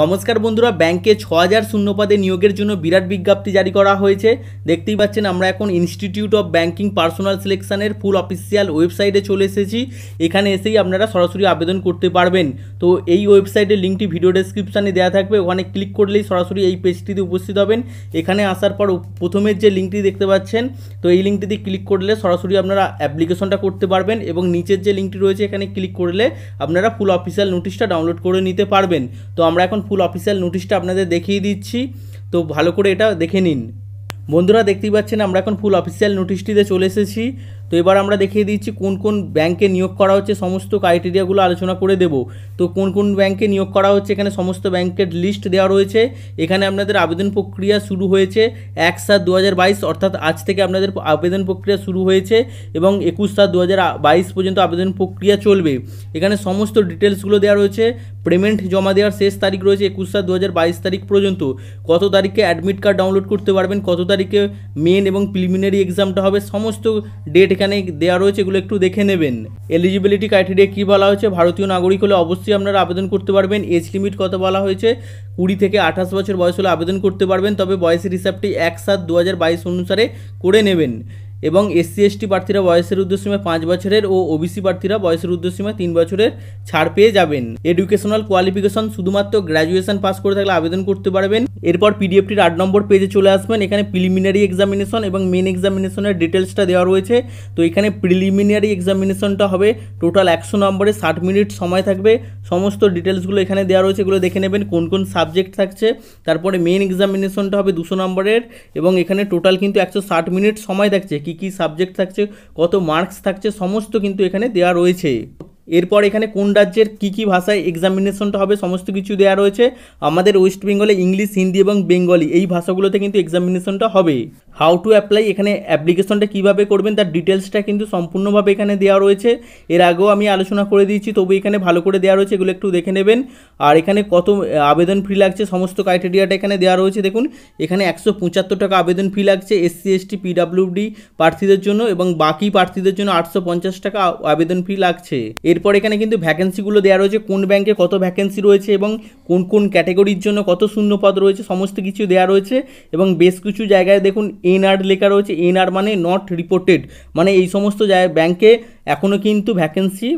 নমস্কার বন্ধুরা ব্যাংকে ছ হাজার পদে নিয়োগের জন্য বিরাট বিজ্ঞপ্তি জারি করা হয়েছে দেখতেই পাচ্ছেন আমরা এখন ইনস্টিটিউট অফ ব্যাংকিং পার্সোনাল সিলেকশানের ফুল অফিসিয়াল ওয়েবসাইটে চলে এসেছি এখানে এসেই আপনারা সরাসরি আবেদন করতে পারবেন তো এই ওয়েবসাইটের লিঙ্কটি ভিডিও ডেসক্রিপশানে দেওয়া থাকবে ওখানে ক্লিক করলেই সরাসরি এই পেজটিতে উপস্থিত হবেন এখানে আসার পর প্রথমের যে লিঙ্কটি দেখতে পাচ্ছেন তো এই লিঙ্কটিতে ক্লিক করলে সরাসরি আপনারা অ্যাপ্লিকেশনটা করতে পারবেন এবং নিচের যে লিঙ্কটি রয়েছে এখানে ক্লিক করলে আপনারা ফুল অফিসিয়াল নোটিশটা ডাউনলোড করে নিতে পারবেন তো আমরা এখন এখন ফুল অফিসিয়াল নোটিশটা আপনাদের দেখিয়ে দিচ্ছি তো ভালো করে এটা দেখে নিন বন্ধুরা দেখতেই পাচ্ছেন আমরা এখন ফুল অফিসিয়াল নোটিশটিতে চলে এসেছি তো এবার আমরা দেখিয়ে দিচ্ছি কোন কোন ব্যাংকে নিয়োগ করা হচ্ছে সমস্ত ক্রাইটেরিয়াগুলো আলোচনা করে দেব তো কোন কোন ব্যাংকে নিয়োগ করা হচ্ছে এখানে সমস্ত ব্যাংকের লিস্ট দেওয়া রয়েছে এখানে আপনাদের আবেদন প্রক্রিয়া শুরু হয়েছে এক সাত দু অর্থাৎ আজ থেকে আপনাদের আবেদন প্রক্রিয়া শুরু হয়েছে এবং একুশ সাত দু পর্যন্ত আবেদন প্রক্রিয়া চলবে এখানে সমস্ত ডিটেলসগুলো দেওয়া রয়েছে পেমেন্ট জমা দেওয়ার শেষ তারিখ রয়েছে একুশ সাত দু তারিখ পর্যন্ত কত তারিখে অ্যাডমিট কার্ড ডাউনলোড করতে পারবেন কত তারিখে মেন এবং প্রিলিমিনারি এক্সামটা হবে সমস্ত ডেট এখানে দেওয়া রয়েছে এগুলো একটু দেখে নেবেন এলিজিবিলিটি ক্রাইটেরিয়া কী বলা হয়েছে ভারতীয় নাগরিক হলে অবশ্যই আপনারা আবেদন করতে পারবেন এজ লিমিট কত বলা হয়েছে কুড়ি থেকে আঠাশ বছর বয়স হলে আবেদন করতে পারবেন তবে বয়সের হিসাবটি এক সাত দু অনুসারে করে নেবেন এবং এসসি এসটি প্রার্থীরা বয়সের উদ্দেশ্যমে পাঁচ বছরের ও ওবিসি প্রার্থীরা বয়সের উদ্দেশ্যে তিন বছরের ছাড় পেয়ে যাবেন এডুকেশনাল কোয়ালিফিকেশন শুধুমাত্র গ্র্যাজুয়েশন পাস করে থাকলে আবেদন করতে পারবেন এরপর পিডিএফটির আট নম্বর পেজে চলে আসবেন এখানে প্রিলিমিনারি এক্সামিনেশন এবং মেন এক্সামিনেশনের ডিটেলসটা দেওয়া রয়েছে তো এখানে প্রিলিমিনারি এক্সামিনেশনটা হবে টোটাল একশো নম্বরে ষাট মিনিট সময় থাকবে সমস্ত ডিটেলসগুলো এখানে দেওয়া রয়েছে এগুলো দেখে নেবেন কোন কোন সাবজেক্ট থাকছে তারপরে মেন এক্সামিনেশনটা হবে দুশো নম্বরের এবং এখানে টোটাল কিন্তু একশো ষাট মিনিট সময় থাকছে কি কি সাবজেক্ট থাকছে কত মার্কস থাকছে সমস্ত কিন্তু এখানে দেওয়া রয়েছে এরপর এখানে কোন রাজ্যের কী কী ভাষায় এক্সামিনেশনটা হবে সমস্ত কিছু দেওয়া রয়েছে আমাদের ওয়েস্ট বেঙ্গলে ইংলিশ হিন্দি এবং বেঙ্গলি এই ভাষাগুলোতে কিন্তু এক্সামিনেশনটা হবে হাউ টু অ্যাপ্লাই এখানে অ্যাপ্লিকেশনটা কীভাবে করবেন তার ডিটেলসটা কিন্তু সম্পূর্ণভাবে এখানে দেওয়া রয়েছে এর আগেও আমি আলোচনা করে দিয়েছি তবু এখানে ভালো করে দেওয়া রয়েছে এগুলো একটু দেখে নেবেন আর এখানে কত আবেদন ফি লাগছে সমস্ত ক্রাইটেরিয়াটা এখানে দেওয়া রয়েছে দেখুন এখানে একশো পঁচাত্তর টাকা আবেদন ফি লাগছে এস এসসি এসটি পিডাব্লিউডি প্রার্থীদের জন্য এবং বাকি প্রার্থীদের জন্য আটশো পঞ্চাশ টাকা আবেদন ফি লাগছে এরপর এখানে কিন্তু ভ্যাকেন্সিগুলো দেওয়া রয়েছে কোন ব্যাংকে কত ভ্যাকেন্সি রয়েছে এবং কোন কোন ক্যাটাগরির জন্য কত শূন্য পদ রয়েছে সমস্ত কিছু দেওয়া রয়েছে এবং বেশ কিছু জায়গায় দেখুন এনআর লেখা রয়েছে এনআর মানে নট রিপোর্টেড মানে এই সমস্ত ব্যাংকে এখনও কিন্তু ভ্যাকেন্সি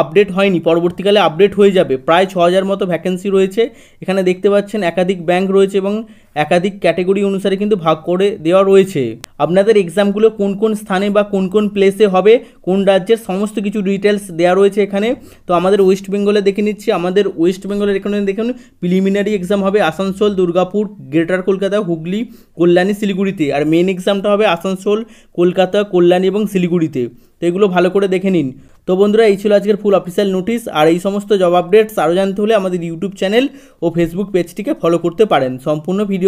আপডেট হয়নি পরবর্তীকালে আপডেট হয়ে যাবে প্রায় ছ হাজার মতো ভ্যাকেন্সি রয়েছে এখানে দেখতে পাচ্ছেন একাধিক ব্যাংক রয়েছে এবং একাধিক ক্যাটেগরি অনুসারে কিন্তু ভাগ করে দেওয়া রয়েছে আপনাদের এক্সামগুলো কোন কোন স্থানে বা কোন কোন প্লেসে হবে কোন রাজ্যের সমস্ত কিছু ডিটেলস দেওয়া রয়েছে এখানে তো আমাদের ওয়েস্ট বেঙ্গলে দেখে নিচ্ছি আমাদের ওয়েস্ট বেঙ্গলের এখানে দেখুন প্রিলিমিনারি এক্সাম হবে আসানসোল দুর্গাপুর গ্রেটার কলকাতা হুগলি কল্যাণী শিলিগুড়িতে আর মেন এক্সামটা হবে আসানসোল কলকাতা কল্যাণী এবং শিলিগুড়িতে তো এগুলো ভালো করে দেখে নিন তো বন্ধুরা এই ছিল আজকের ফুল অফিসিয়াল নোটিশ আর এই সমস্ত জব আপডেটস আরও জানতে হলে আমাদের ইউটিউব চ্যানেল ও ফেসবুক পেজটিকে ফলো করতে পারেন সম্পূর্ণ ভিডিও